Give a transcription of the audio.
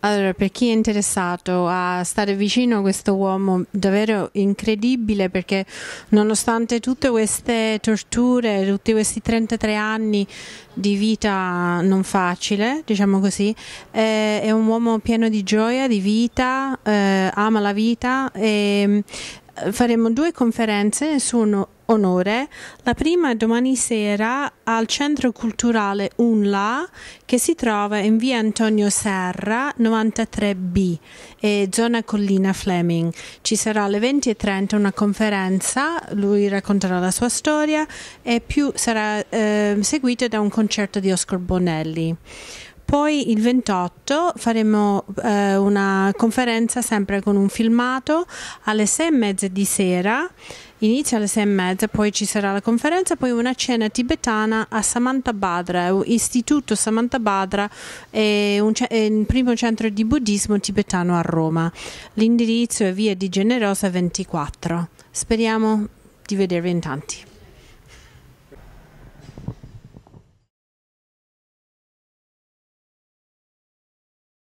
Allora, per chi è interessato a stare vicino a questo uomo, davvero incredibile perché nonostante tutte queste torture, tutti questi 33 anni di vita non facile, diciamo così, eh, è un uomo pieno di gioia, di vita, eh, ama la vita e mm, faremo due conferenze su onore, la prima è domani sera al Centro Culturale UNLA che si trova in via Antonio Serra 93B e zona Collina Fleming. Ci sarà alle 20.30 una conferenza, lui racconterà la sua storia e più sarà eh, seguito da un concerto di Oscar Bonelli. Poi il 28 faremo eh, una conferenza sempre con un filmato alle sei e mezza di sera. Inizia alle sei e mezza, poi ci sarà la conferenza, poi una cena tibetana a Samantha Badra, istituto Samantha Badra, è, un, è il primo centro di buddismo tibetano a Roma. L'indirizzo è via di Generosa 24. Speriamo di vedervi in tanti.